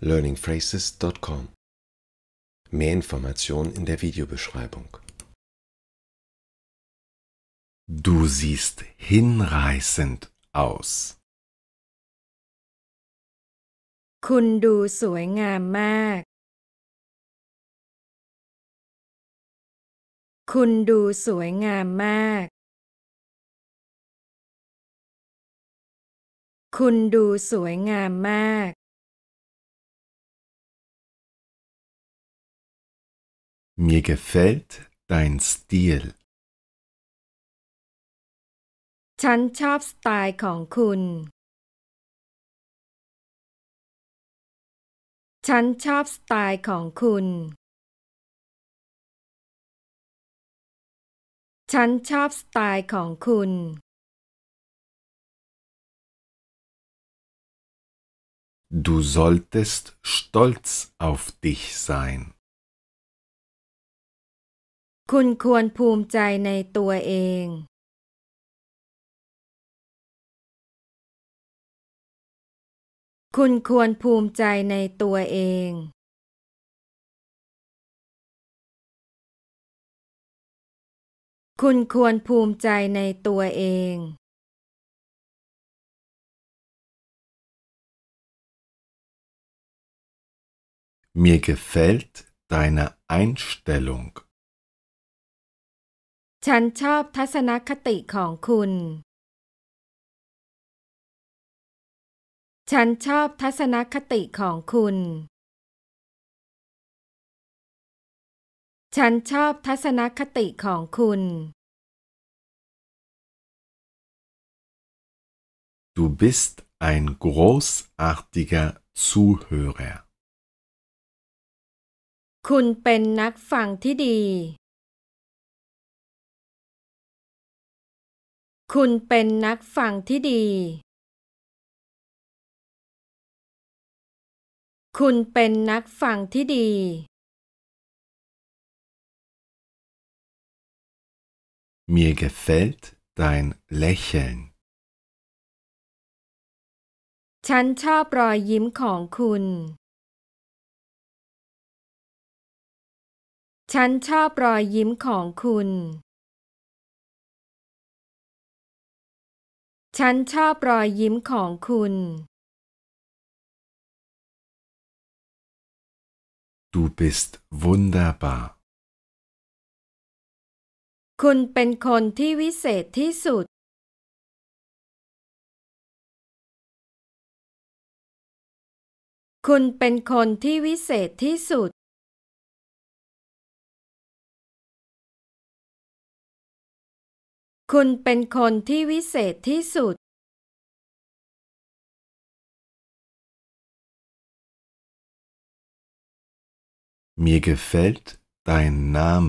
learningphrases.com. Mehr Informationen in der Videobeschreibung. Du siehst hinreißend aus. คุณดูสวยงามมากคุณดูสวยงามมากคุณดูสวยงามมาก Mir gefällt dein Stil. ฉันชอบสไตล์ของคุณฉันชอบสไตล์ของคุณฉันชอบสไตล์ของคุณ Du solltest stolz auf dich sein. คุณควรภูมิใจในตัวเอง คุณควรภูมิใจในตัวเอง คุณควรภูมิใจในตัวเองมีเกฟเฟลต์ deine Einstellung. ฉันชอบทัศนคติของคุณ ฉันชอบทัศนคติของคุณ ฉันชอบทัศนคติของคุณ Du bist ein großartiger Zuhörer. คุณเป็นนักฟังที่ดีคุณเป็นนักฟังที่ดี คุณเป็นนักฟังที่ดีมีเกฟเฟลต์ด e i n l เช h e l ฉันชอบรอยยิ้มของคุณ ฉันชอบรอยยิ้มของคุณฉันชอบรอยยิ้มของคุณ Du bist wunderbar คุณเป็นคนที่วิเศษที่สุด คุณเป็นคนที่วิเศษที่สุดคุณเป็นคนที่วิเศษที่สุดมีเกเฟลต์ดายนาม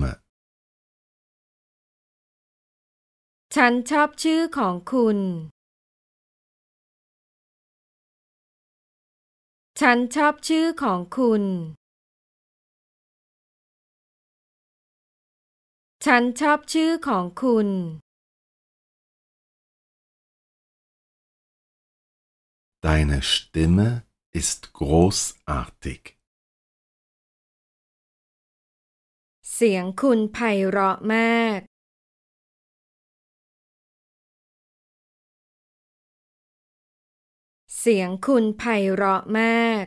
ฉันชอบชื่อของคุณ ฉันชอบชื่อของคุณ ฉันชอบชื่อของคุณ Deine Stimme ist großartig. เสียงคุณไพเราะมาก เสียงคุณไพเราะมาก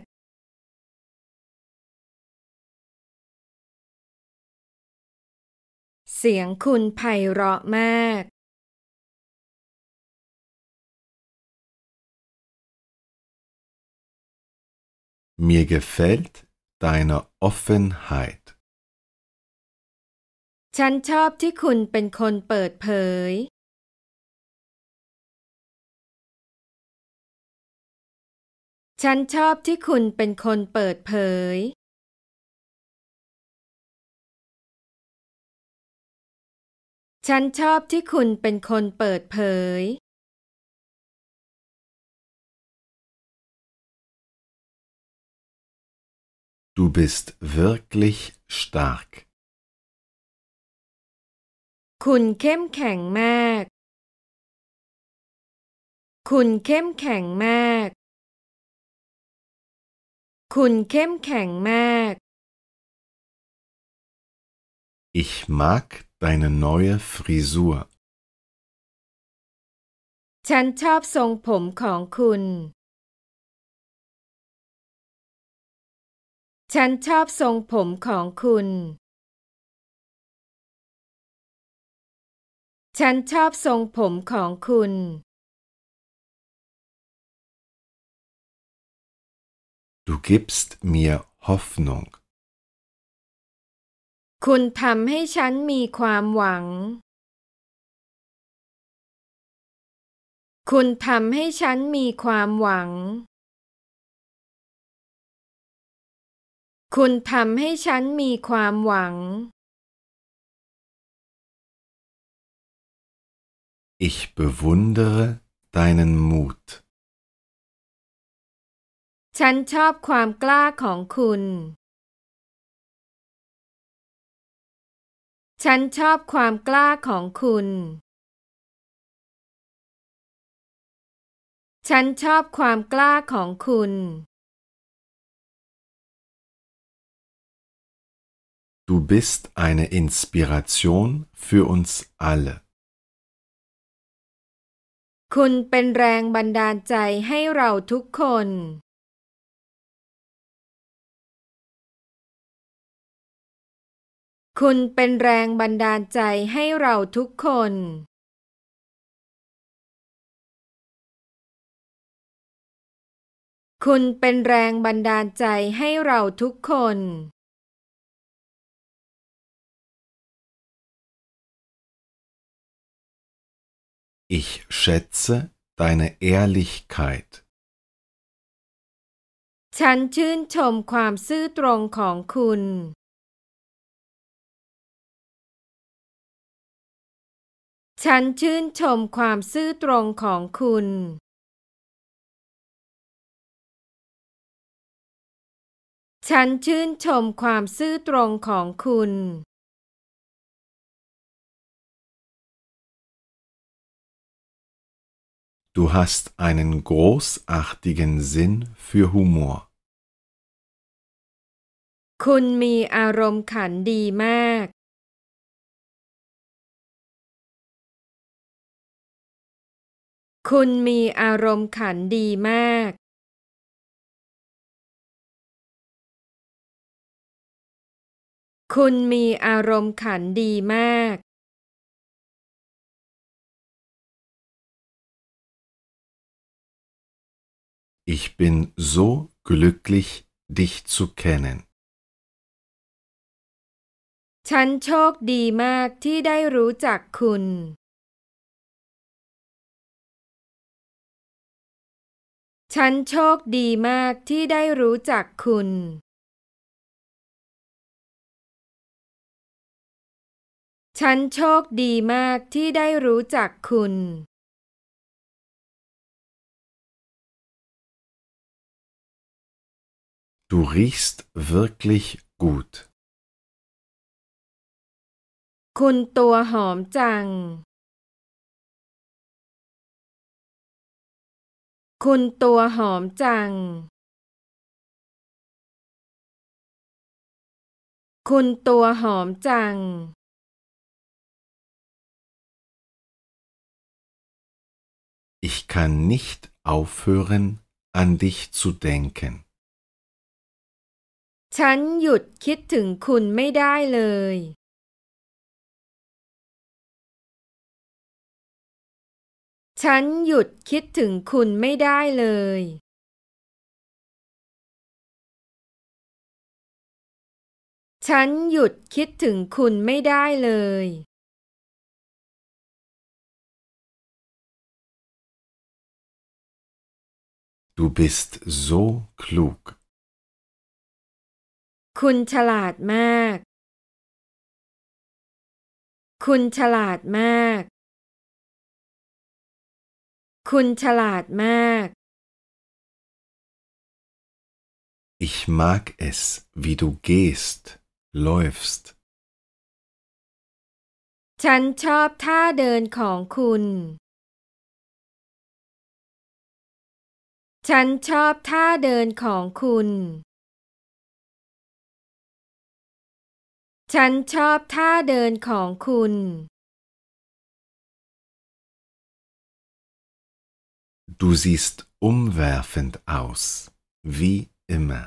เสียงคุณไพเราะมาก Mir gefällt deine Offenheit. ฉันชอบที่คุณเป็นคนเปิดเผย ฉันชอบที่คุณเป็นคนเปิดเผย ฉันชอบที่คุณเป็นคนเปิดเผย Du bist wirklich stark. คุณเข้มแข็งมากคุณเข้มแข็งมากคุณเข้มแข็งมาก Ich mag deine neue Frisur. ฉันชอบทรงผมของคุณฉันชอบทรงผมของคุณ ฉันชอบทรงผมของคุณ Du gibst mir Hoffnung. คุณทำให้ฉันมีความหวัง คุณทำให้ฉันมีความหวังคุณทำให้ฉันมีความหวัง Ich bewundere deinen Mut. ฉันชอบความกล้าของคุณ ฉันชอบความกล้าของคุณ ฉันชอบความกล้าของคุณ Du bist eine Inspiration für uns alle. คุณเป็นแรงบันดาลใจให้เราทุกคน คุณเป็นแรงบันดาลใจให้เราทุกคน คุณเป็นแรงบันดาลใจให้เราทุกคน Ich schätze deine Ehrlichkeit. ฉันชื่นชมความซื่อตรงของคุณ ฉันชื่นชมความซื่อตรงของคุณ ฉันชื่นชมความซื่อตรงของคุณ Du hast einen großartigen Sinn für Humor. คุณมีอารมณ์ขันดีมาก คุณมีอารมณ์ขันดีมาก คุณมีอารมณ์ขันดีมาก Ich bin so glücklich, dich zu kennen. ฉันโชคดีมากที่ได้รู้จักคุณ ฉันโชคดีมากที่ได้รู้จักคุณ ฉันโชคดีมากที่ได้รู้จักคุณ Du riechst wirklich gut. คุณตัวหอมจังคุณตัวหอมจังคุณตัวหอมจัง Ich kann nicht aufhören, an dich zu denken. ฉันหยุดคิดถึงคุณไม่ได้เลย ฉันหยุดคิดถึงคุณไม่ได้เลย ฉันหยุดคิดถึงคุณไม่ได้เลยูบิสต์โซคลูกคุณฉลาดมาก คุณฉลาดมาก คุณฉลาดมาก Ich mag es, wie du gehst, läufst. ฉันชอบท่าเดินของคุณ ฉันชอบท่าเดินของคุณฉันชอบท่าเดินของคุณ Du siehst umwerfend aus, wie immer.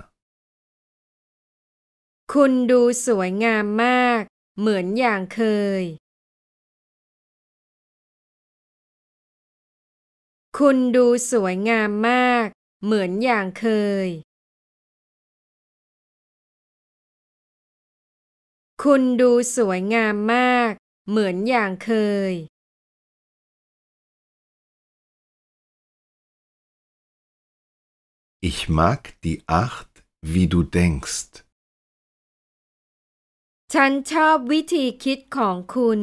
คุณดูสวยงามมาก เหมือนอย่างเคย คุณดูสวยงามมาก เหมือนอย่างเคยคุณดูสวยงามมากเหมือนอย่างเคย Ich mag die Art, wie du d ฉันชอบวิธีคิดของคุณ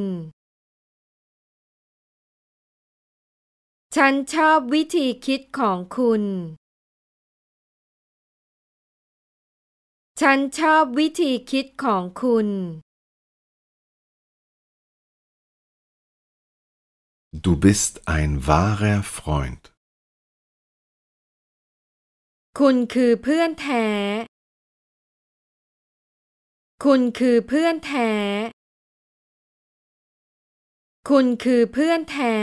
ฉันชอบวิธีคิดของคุณฉันชอบวิธีคิดของคุณ Du bist ein wahrer Freund. คุณคือเพื่อนแท้คุณคือเพื่อนแท้คุณคือเพื่อนแท้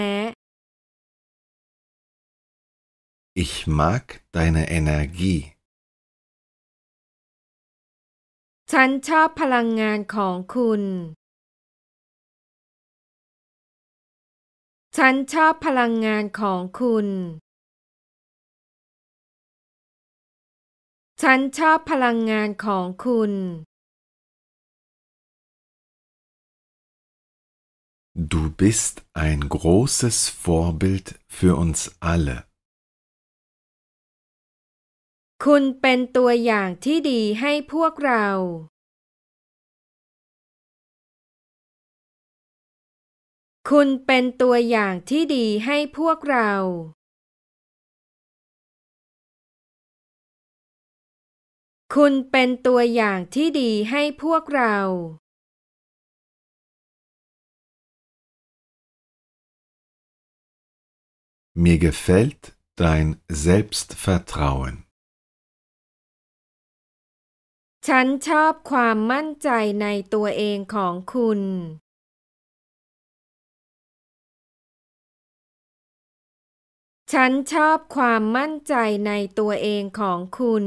Ich mag deine Energie. ฉันชอบพลังงานของคุณ ฉันชอบพลังงานของคุณ ฉันชอบพลังงานของคุณ Du bist ein großes Vorbild für uns alle. คุณเป็นตัวอย่างที่ดีให้พวกเรา คุณเป็นตัวอย่างที่ดีให้พวกเรา คุณเป็นตัวอย่างที่ดีให้พวกเราม Mir g e f ä ด l t d ์เซล e l b s ฟ v ร์ทร a u e ์ฉันชอบความมั่นใจในตัวเองของคุณ ฉันชอบความมั่นใจในตัวเองของคุณ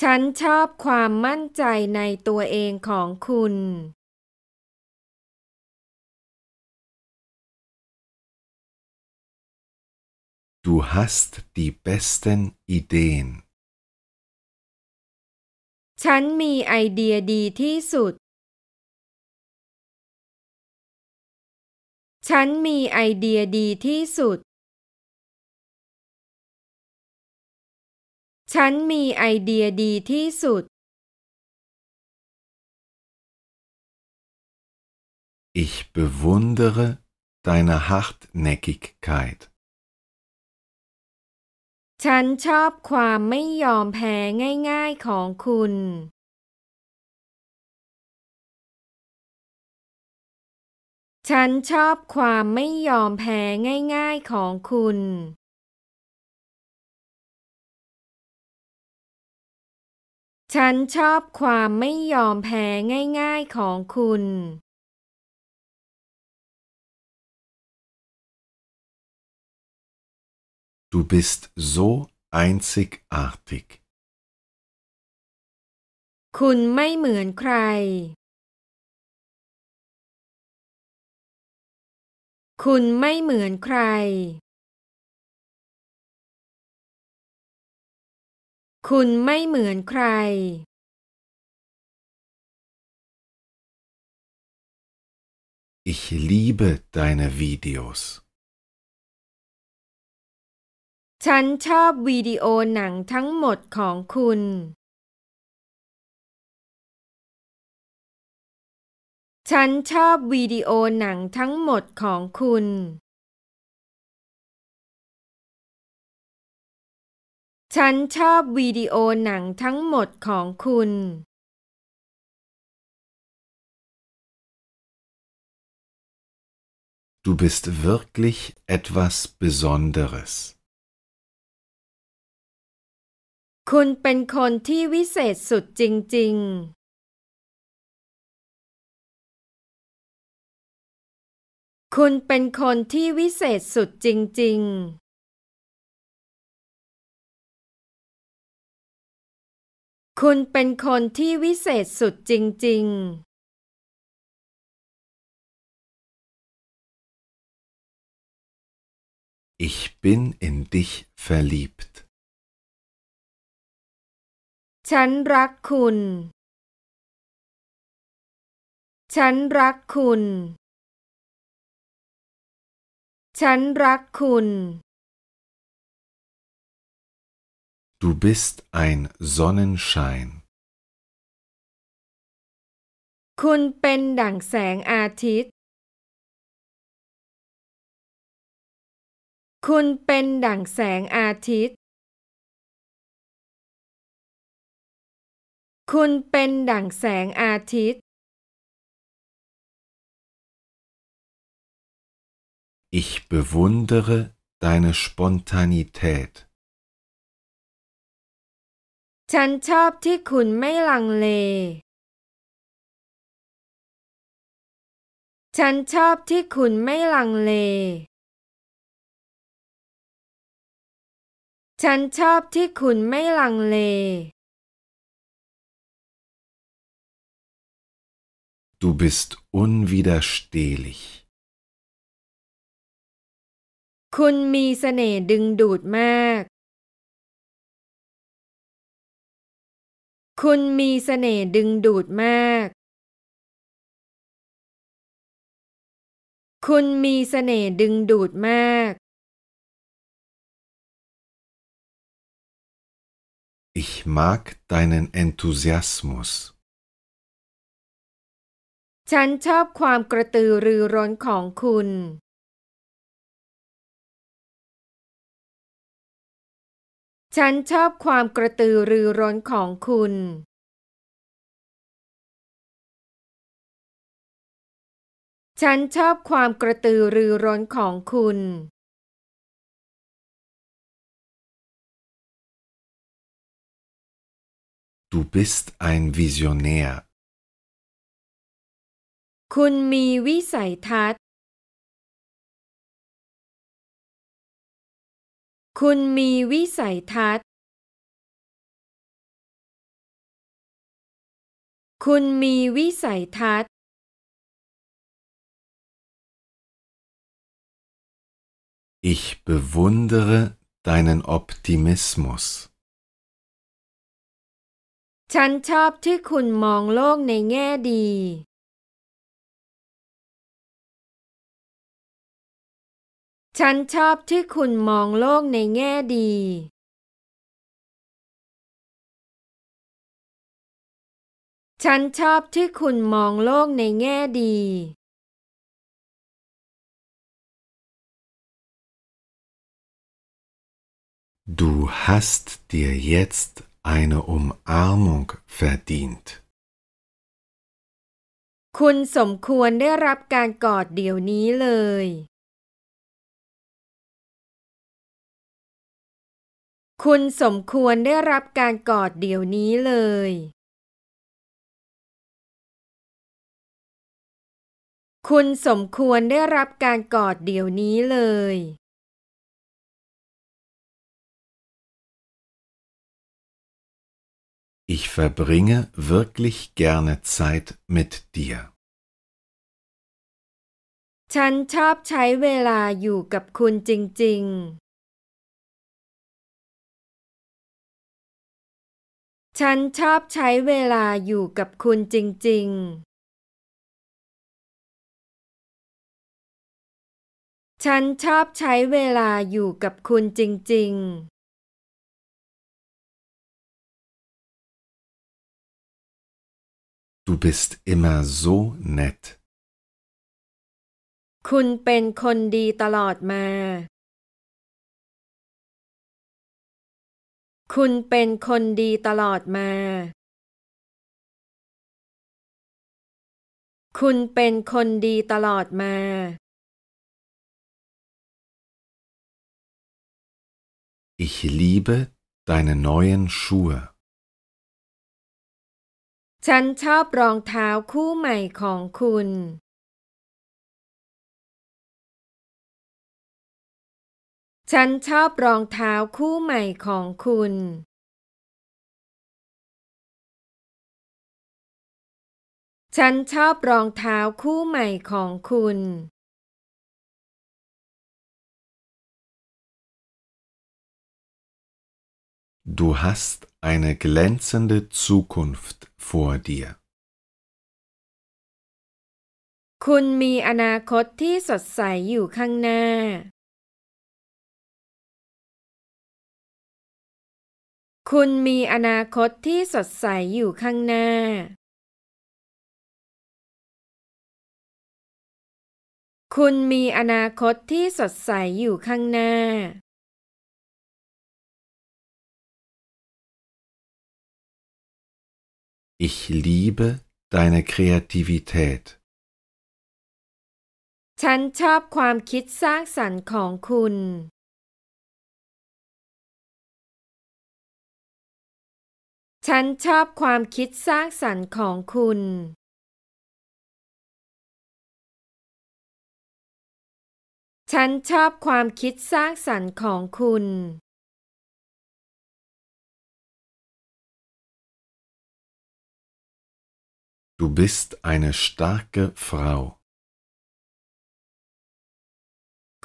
ฉันชอบความมั่นใจในตัวเองของคุณ Du hast die besten Ideen. ฉันมีไอเดียดีที่สุดฉันมีไอเดียดีที่สุดฉันมีไอเดียดีที่สุด Ich bewundere deine Hartnäckigkeit. ฉันชอบความไม่ยอมแพ้ง่ายๆของคุณ ฉันชอบความไม่ยอมแพ้ง่ายๆของคุณ ฉันชอบความไม่ยอมแพ้ง่ายๆของคุณ Du bist so einzigartig. Kun Kun คุณไม่เหมือนใคร คุณไม่เหมือนใคร คุณไม่เหมือนใคร Ich liebe deine Videos. ฉันชอบวิดีโอหนังทั้งหมดของคุณ ฉันชอบวิดีโอหนังทั้งหมดของคุณ ฉันชอบวิดีโอหนังทั้งหมดของคุณคุณเป็น i r k l i c h e t คุณเป็นคนที่วิเศษสุดจริงๆ คุณเป็นคนที่วิเศษสุดจริงๆ คุณเป็นคนที่วิเศษสุดจริงๆ Ich bin in dich verliebt ฉันรักคุณ ฉันรักคุณ ฉันรักคุณ Du bist ein Sonnenschein. คุณเป็นดั่งแสงอาทิตย์ คุณเป็นดั่งแสงอาทิตย์คุณเป็นดั่งแสงอาทิตย์ฉันชอบที่คุณไม่ลังเล ฉันชอบที่คุณไม่ลังเล ฉันชอบที่คุณไม่ลังเล du bist unwiderstehlich. Kun Kun Kun คุณมีเสน่ห์ดึงดูดมากคุณมีเสน่ห์ดึงดูดมากคุณมีเสน่ห์ดึงดูดมาก Ich mag deinen Enthusiasmus. ฉันชอบความกระตือรือร้นของคุณ ฉันชอบความกระตือรือร้นของคุณ ฉันชอบความกระตือรือร้นของคุณ Du bist e Visionär. คุณมีวิสัยทัศน์ คุณมีวิสัยทัศน์ คุณมีวิสัยทัศน์ Ich bewundere deinen Optimismus. ฉันชอบที่คุณมองโลกในแง่ดีฉันชอบที่คุณมองโลกในแง่ดี ฉันชอบที่คุณมองโลกในแง่ดี Du hast dir jetzt eine Umarmung verdient. คุณสมควรได้รับการกอดเดี๋ยวนี้เลยคุณสมควรได้รับการกอดเดี๋ยวนี้เลย คุณสมควรได้รับการกอดเดี๋ยวนี้เลย Ich verbringe wirklich ฉันชอบใช้เวลาอยู่กับคุณจริง ๆฉันชอบใช้เวลาอยู่กับคุณจริงๆ ฉันชอบใช้เวลาอยู่กับคุณจริงๆ Du bist immer so nett คุณเป็นคนดีตลอดมาคุณเป็นคนดีตลอดมาคุณเป็นคนดีตลอดมา Ich liebe deine neuen Schuhe. ฉันชอบรองเท้าคู่ใหม่ของคุณฉันชอบรองเท้าคู่ใหม่ของคุณ ฉันชอบรองเท้าคู่ใหม่ของคุณ Du hast eine glänzende Zukunft vor dir. คุณมีอนาคตที่สดใสอยู่ข้างหน้าคุณมีอนาคตที่สดใสอยู่ข้างหน้า คุณมีอนาคตที่สดใสอยู่ข้างหน้าฉันชอบความคิดสร้างสรรค์ของคุณฉันชอบความคิดสร้างสรรค์ของคุณ ฉันชอบความคิดสร้างสรรค์ของคุณ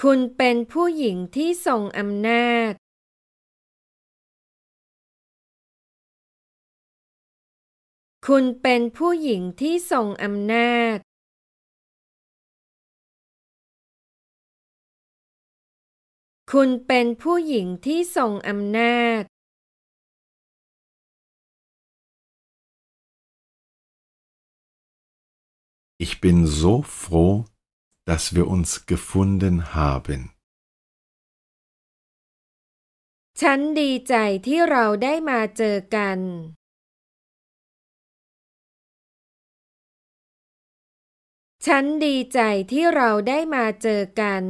คุณเป็นผู้หญิงที่ทรงอำนาจคุณเป็นผู้หญิงที่ทรงอำนาจ คุณเป็นผู้หญิงที่ทรงอำนาจฉันเป็น o froh, dass wir uns g e f u n ฉันดีใจที่เราได้มาเจอกันฉันดีใจที่เราได้มาเจอกัน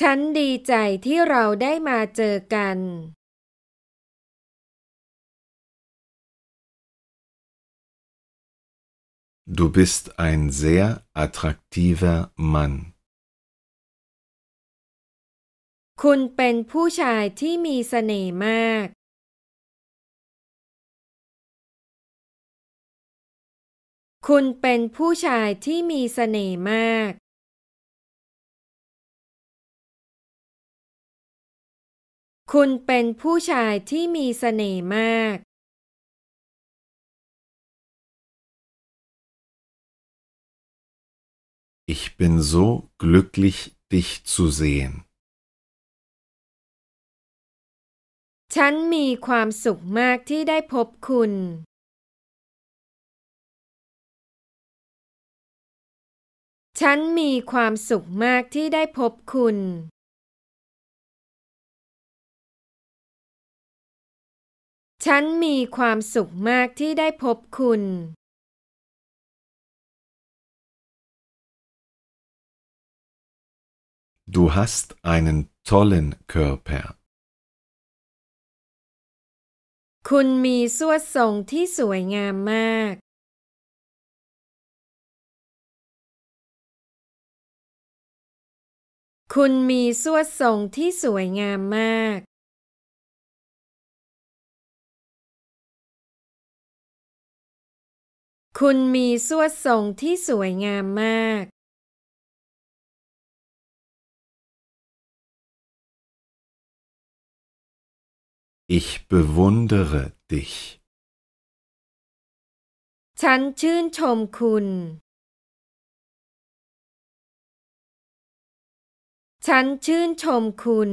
ฉันดีใจที่เราได้มาเจอกัน Du bist ein sehr attraktiver Mann. คุณเป็นผู้ชายที่มีเสน่ห์มากคุณเป็นผู้ชายที่มีเสน่ห์มาก คุณเป็นผู้ชายที่มีเสน่ห์มากฉัน bin so glücklich, d i c ฉันมีความสุขมากที่ได้พบคุณฉันมีความสุขมากที่ได้พบคุณ ฉันมีความสุขมากที่ได้พบคุณ Du hast einen tollen Körper. คุณมีส่วนทรงที่สวยงามมากคุณมีสวดทรงที่สวยงามมาก คุณมีสวดทรงที่สวยงามมากฉันชื่นชมคุณฉันชื่นชมคุณ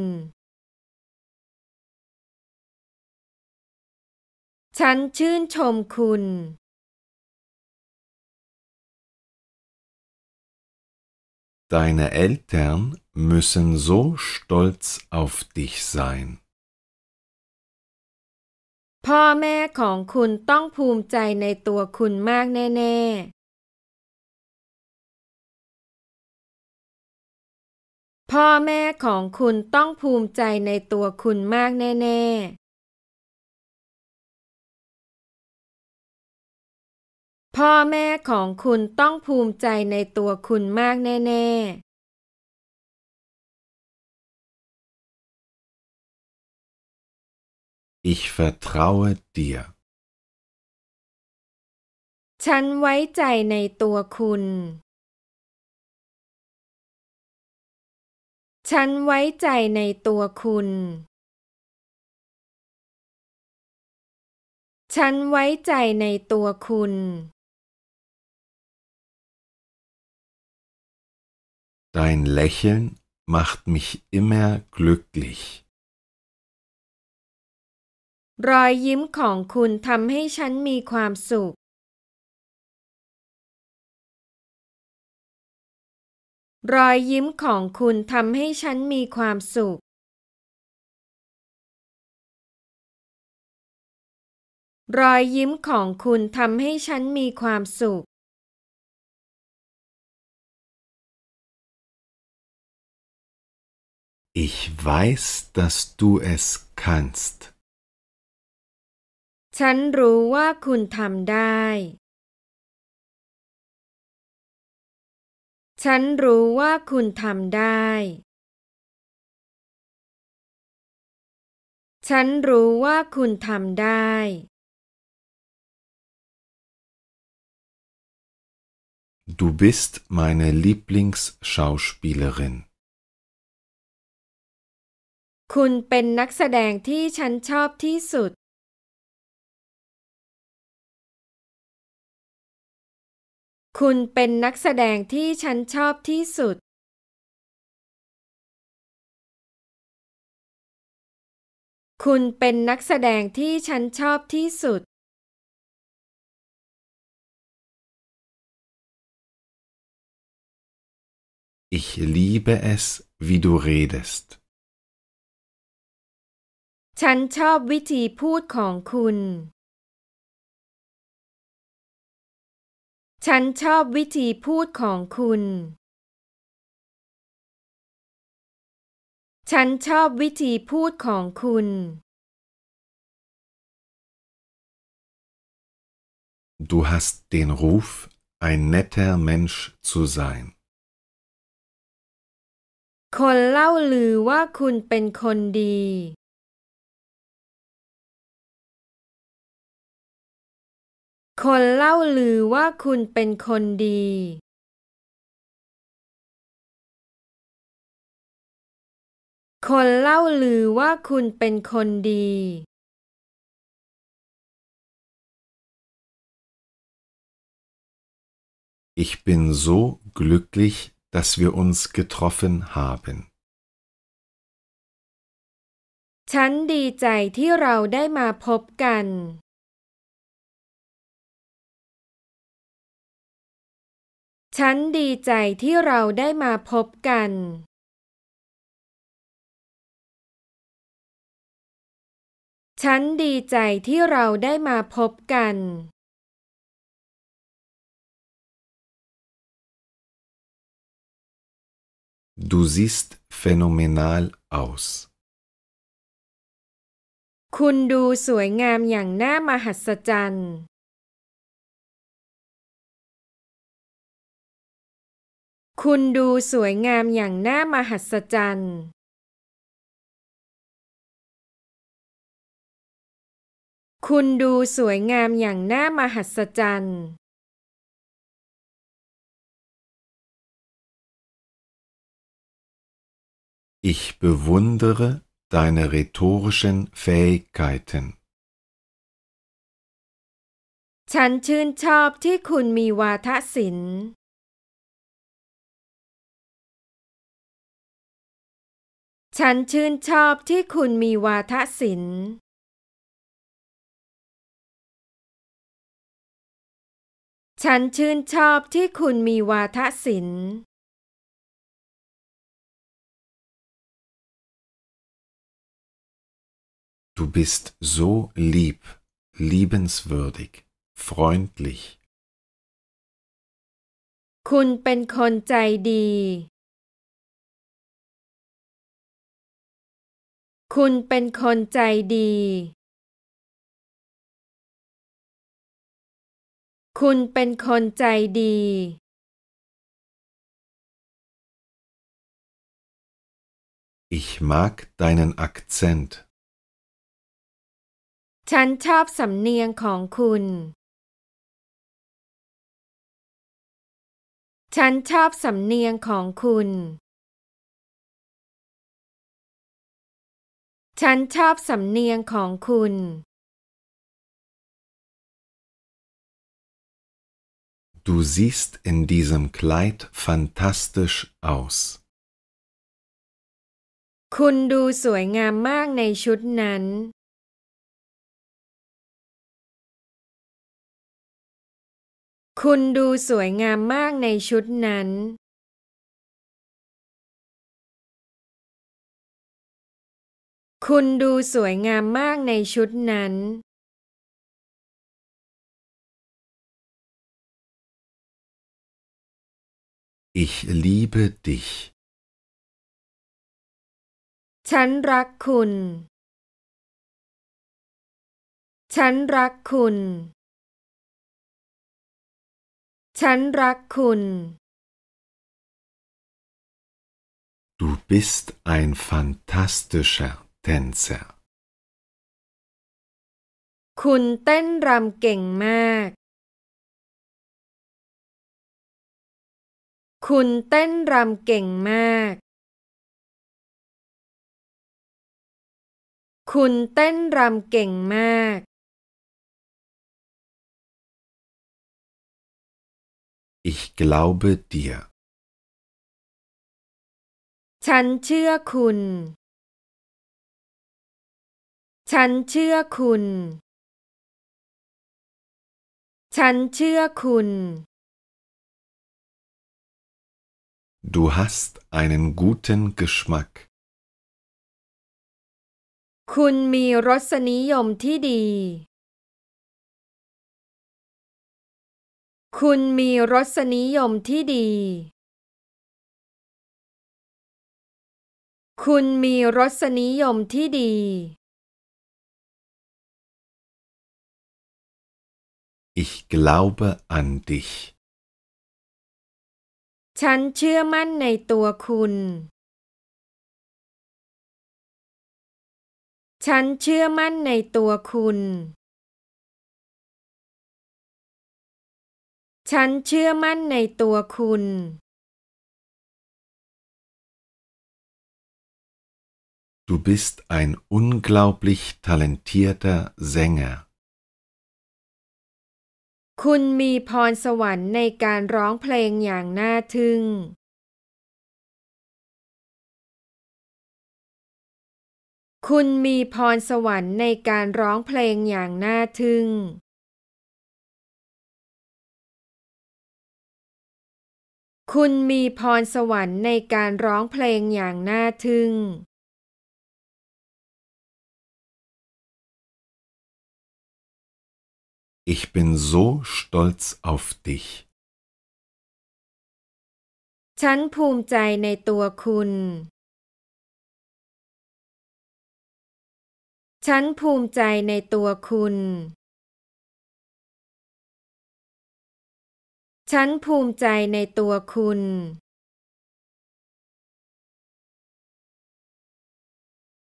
ฉันชื่นชมคุณ Deine Eltern müssen so stolz auf dich sein. พ่อแม่ของคุณต้องภูมิใจในตัวคุณมากแน่ๆพ่อแม่ของคุณต้องภูมิใจในตัวคุณมากแน่ๆ พ่อแม่ของคุณต้องภูมิใจในตัวคุณมากแน่ๆ Ich vertraue dir ฉันไว้ใจในตัวคุณฉันไว้ใจในตัวคุณ ฉันไว้ใจในตัวคุณ Dein Lächeln macht mich immer glücklich. รอยยิ้มของคุณทำให้ฉันมีความสุขรอยยิ้มของคุณทำให้ฉันมีความสุข รอยยิ้มของคุณทำให้ฉันมีความสุขฉันรู้ว่าคุณทำได้ฉันรู้ว่าคุณทำได้ฉันรู้ว่าคุณทำได้ ฉันรู้ว่าคุณทำได้ Du bist meine Lieblingsschauspielerin. คุณเป็นนักแสดงที่ฉันชอบที่สุดคุณเป็นนักแสดงที่ฉันชอบที่สุด คุณเป็นนักแสดงที่ฉันชอบที่สุดฉันชอบวิธีพูดของคุณฉันชอบวิธีพูดของคุณ ฉันชอบวิธีพูดของคุณ Du hast den Ruf, ein netter Mensch zu sein. คนเล่าลือว่าคุณเป็นคนดีคนเล่าลือว่าคุณเป็นคนดี คนเล่าลือว่าคุณเป็นคนดีฉัน bin so glücklich, dass wir ฉันดีใจที่เราได้มาพบกันฉันดีใจที่เราได้มาพบกัน ฉันดีใจที่เราได้มาพบกันดูซิสต์ t p โนเมนาลอ l a คุณดูสวยงามอย่างน่ามหัศจรรย์คุณดูสวยงามอย่างน่ามหัศจรรย์ คุณดูสวยงามอย่างน่ามหัศจรรย์ Ich bewundere deine rhetorischen Fähigkeiten. ฉันชื่นชอบที่คุณมีวาทศิลป์ฉันชื่นชอบที่คุณมีวาทศิลป์ ฉันชื่นชอบที่คุณมีวาทศิลป์ Du bist so lieb, liebenswürdig, freundlich. คุณเป็นคนใจดีคุณเป็นคนใจดี คุณเป็นคนใจดี Ich mag deinen Akzent. ฉันชอบสำเนียงของคุณ ฉันชอบสำเนียงของคุณฉันชอบสำเนียงของคุณ Du siehst in diesem Kleid fantastisch aus. คุณดูสวยงามมากในชุดนั้น คุณดูสวยงามมากในชุดนั้นคุณดูสวยงามมากในชุดนั้น Ich liebe dich ฉันรักคุณฉันรักคุณฉันรักคุณ Du bist ein fantastischer tańca. คุณเต้นรำเก่งมาก คุณเต้นรำเก่งมาก คุณเต้นรำเก่งมาก Ich glaube dir ฉันเชื่อคุณฉันเชื่อคุณ ฉันเชื่อคุณ Du hast einen guten Geschmack. คุณมีรสนิยมที่ดี คุณมีรสนิยมที่ดี คุณมีรสนิยมที่ดี Ich glaube an dich. ฉันเชื่อมั่นในตัวคุณ ฉันเชื่อมั่นในตัวคุณ ฉันเชื่อมั่นในตัวคุณ Du bist ein unglaublich talentierter Sänger. คุณมีพรสวรรค์ในการร้องเพลงอย่างน่าทึ่ง คุณมีพรสวรรค์ในการร้องเพลงอย่างน่าทึ่ง คุณมีพรสวรรค์ในการร้องเพลงอย่างน่าทึ่ง ich bin so stolz auf dich. ฉันภูมิใจในตัวคุณฉันภูมิใจในตัวคุณฉันภูมิใจในตัวคุณ ne ne ne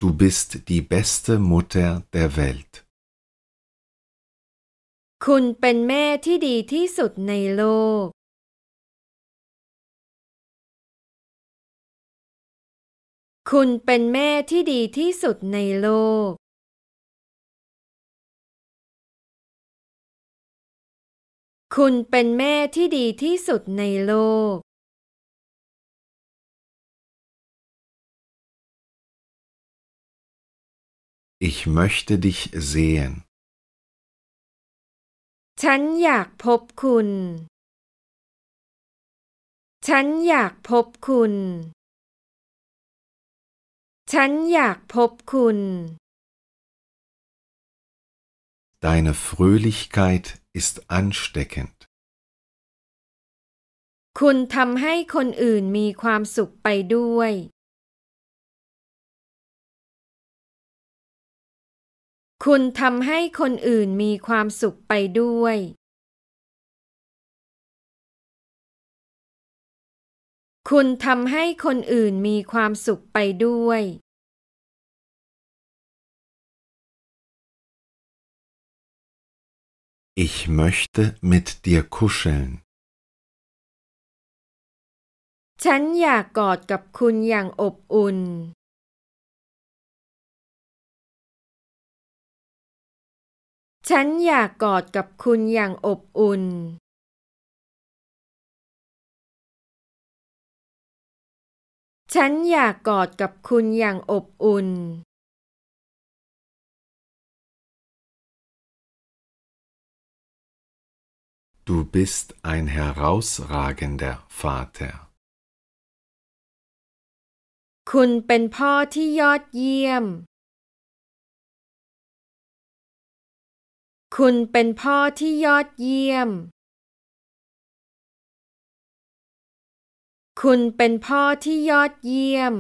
Du bist die beste Mutter der Welt. คุณเป็นแม่ที่ดีที่สุดในโลก คุณเป็นแม่ที่ดีที่สุดในโลก คุณเป็นแม่ที่ดีที่สุดในโลกฉันอยากเห็นฉันอยากพบคุณ ฉันอยากพบคุณ ฉันอยากพบคุณ Deine Fröhlichkeit ist ansteckend. คุณทำให้คนอื่นมีความสุขไปด้วยคุณทำให้คนอื่นมีความสุขไปด้วย คุณทำให้คนอื่นมีความสุขไปด้วยฉันอยากกอดกับคุณอย่างอบอุ่นฉันอยากกอดกับคุณอย่างอบอุ่น ฉันอยากกอดกับคุณอย่างอบอุ่นคุณเป็นผู้ e r a u s r a g e n d e r v คุณเป็นพ่อที่ยอดเยี่ยมคุณเป็นพ่อที่ยอดเยี่ยม คุณเป็นพ่อที่ยอดเยี่ยม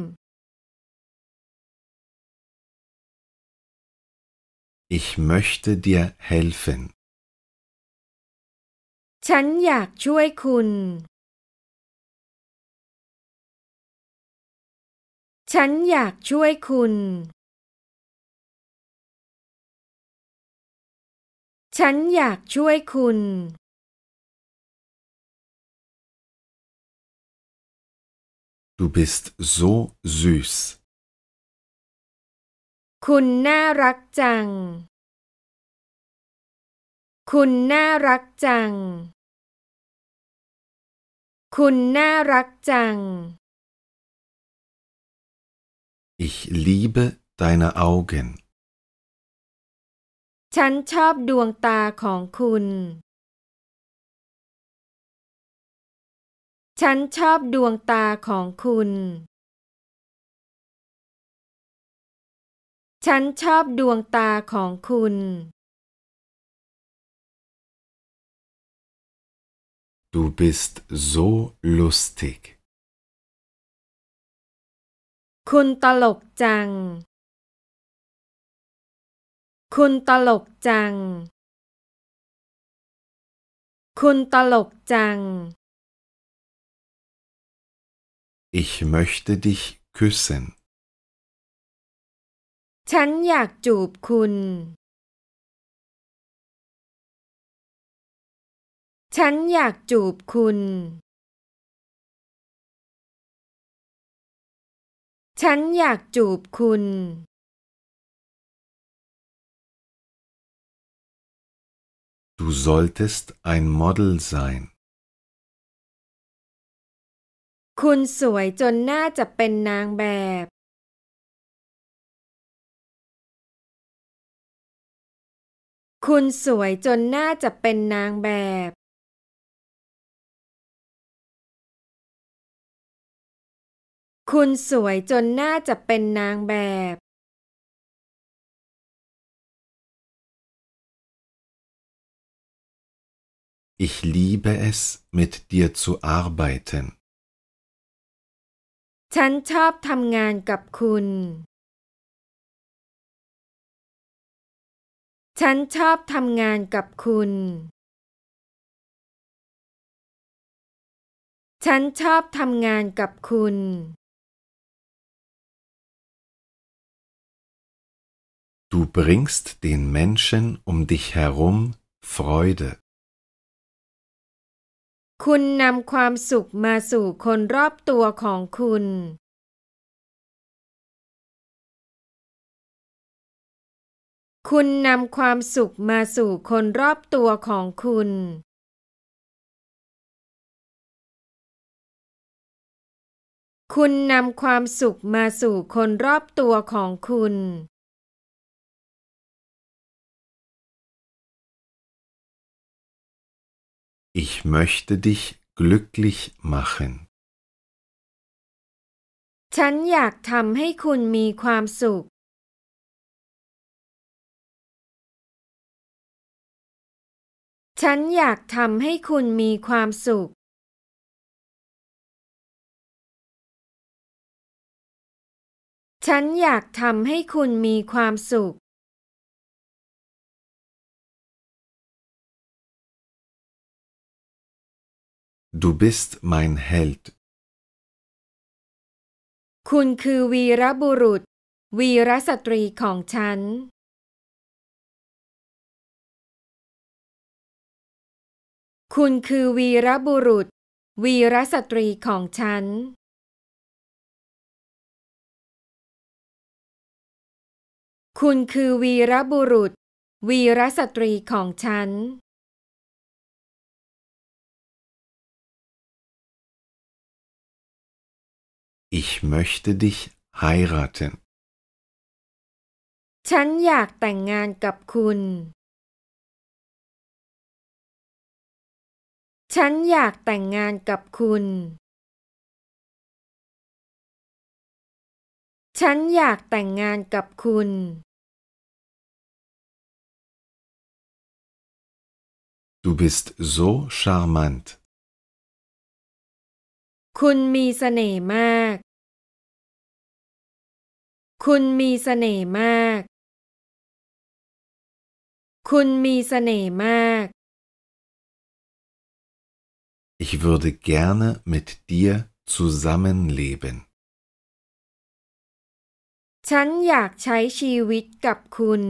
Ich möchte dir helfen. ฉันอยากช่วยคุณ ฉันอยากช่วยคุณฉันอยากช่วยคุณุณ bist so süß. คุณน่ารักจัง คุณน่ารักจัง คุณน่ารักจัง Ich liebe deine Augen. ฉันชอบดวงตาของคุณ ฉันชอบดวงตาของคุณ ฉันชอบดวงตาของคุณ Du bist so lustig. คุณตลกจังคุณตลกจัง คุณตลกจัง Ich möchte dich küssen ฉันอยากจูบคุณ ฉันอยากจูบคุณ ฉันอยากจูบคุณ Du solltest ein Model sein. คุณสวยจนน่าจะเป็นนางแบบ คุณสวยจนน่าจะเป็นนางแบบ คุณสวยจนน่าจะเป็นนางแบบ Ich liebe es, mit dir zu arbeiten. ฉันชอบทำงานกับคุณฉันชอบทำงานกับคุณฉันชอบทำงานกับคุณ Du bringst den Menschen um dich herum Freude. คุณนำความสุขมาสู่คนรอบตัวของคุณ คุณนำความสุขมาสู่คนรอบตัวของคุณ คุณนำความสุขมาสู่คนรอบตัวของคุณ ich möchte dich glücklich machen. ฉันอยากทำให้คุณมีความสุขฉันอยากทำให้คุณมีความสุขฉันอยากทำให้คุณมีความสุข Du bist mein Held. คุณคือวีรบุรุษ วีรสตรีของฉัน คุณคือวีรบุรุษ วีรสตรีของฉัน คุณคือวีรบุรุษ วีรสตรีของฉัน Ich möchte dich heiraten. ฉันอยากแต่งงานกับคุณ ฉันอยากแต่งงานกับคุณ ฉันอยากแต่งงานกับคุณ Du bist so charmant. คุณมีเสน่ห์มากคุณมีเสน่ห์มาก คุณมีเสน่ห์มาก Ich würde gerne mit dir zusammenleben. ฉันอยากใช้ชีวิตกับคุณ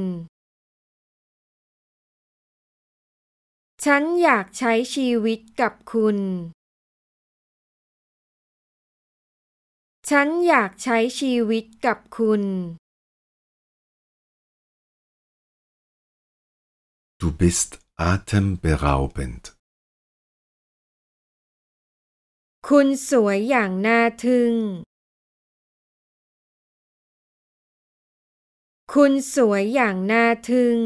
ฉันอยากใช้ชีวิตกับคุณฉันอยากใช้ชีวิตกับคุณ Du bist atemberaubend. คุณสวยอย่างน่าทึ่ง คุณสวยอย่างน่าทึ่ง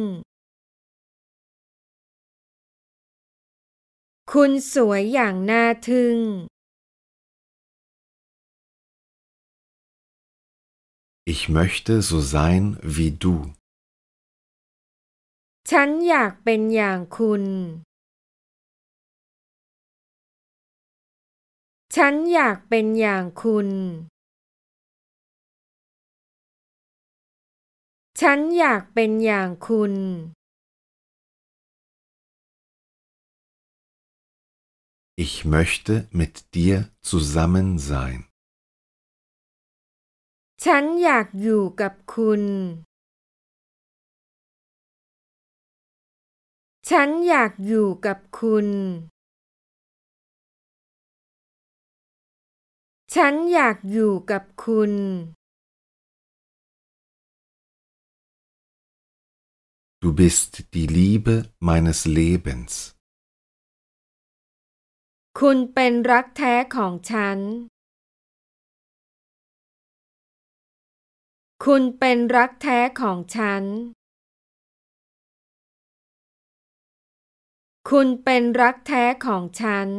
คุณสวยอย่างน่าทึ่ง Ich möchte so sein wie du. ฉันอยากเป็นอย่างคุณฉันอยากเป็นอย่างคุณฉันอยากเป็นอย่างคุณ Ich möchte mit dir zusammen sein. ฉันอยากอยู่กับคุณ ฉันอยากอยู่กับคุณ ฉันอยากอยู่กับคุณ Du bist น i e Liebe m e i n e คุณเป็นรักแท้ของฉันคุณเป็นรักแท้ของฉัน คุณเป็นรักแท้ของฉัน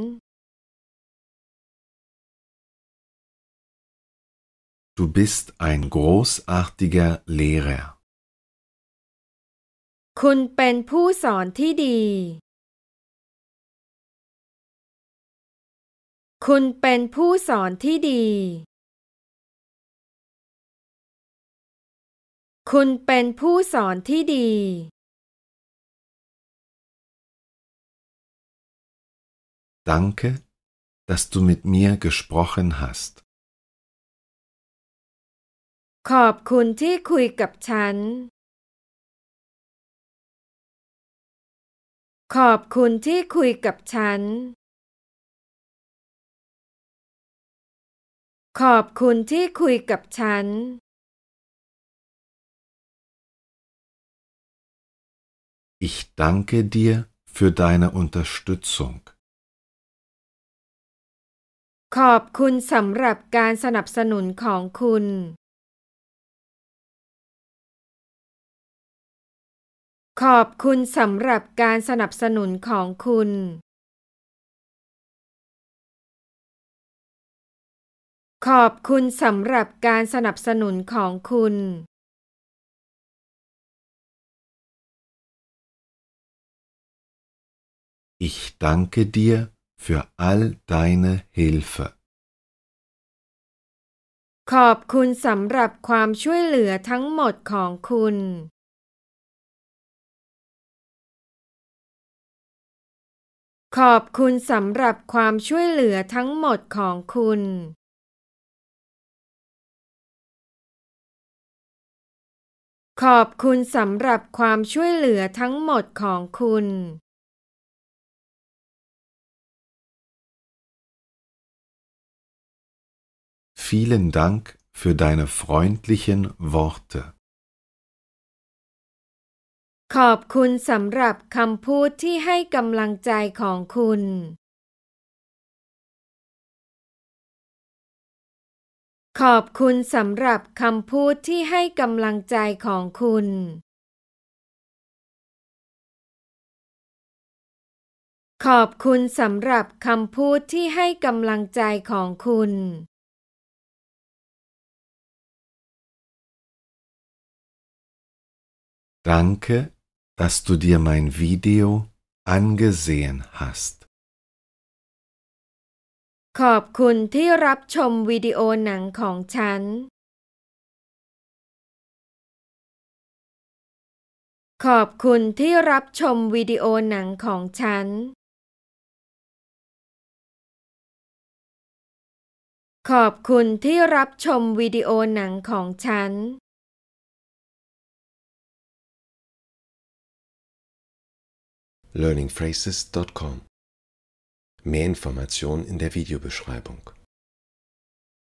Du bist น i n g r o ß a r t i g คุณเป็นผู้สอนที่ดี คุณเป็นผู้สอนที่ดีคุณเป็นผู้สอนที่ดีดังเ e dass du mit mir gesprochen hast. ขอบคุณที่คุยกับฉัน ขอบคุณที่คุยกับฉัน ขอบคุณที่คุยกับฉัน Ich danke dir für deine Unterstützung. ขอบคุณสำหรับการสนับสนุนของคุณ ขอบคุณสำหรับการสนับสนุนของคุณ ขอบคุณสำหรับการสนับสนุนของคุณ ich danke dir für all deine Hilfe. ขอบคุณสำหรับความช่วยเหลือทั้งหมดของคุณ ขอบคุณสำหรับความช่วยเหลือทั้งหมดของคุณ ขอบคุณสำหรับความช่วยเหลือทั้งหมดของคุณ Vielen Dank für deine freundlichen Worte. ขอบคุณสำหรับคำพูดที่ให้กำลังใจของคุณ ขอบคุณสำหรับคำพูดที่ให้กำลังใจของคุณ ขอบคุณสำหรับคำพูดที่ให้กำลังใจของคุณ Danke, dass du dir mein Video angesehen hast. ขอบคุณที่รับชมวิดีโอหนังของฉัน ขอบคุณที่รับชมวิดีโอหนังของฉัน ขอบคุณที่รับชมวิดีโอหนังของฉัน learningphrases.com. Mehr Informationen in der Videobeschreibung.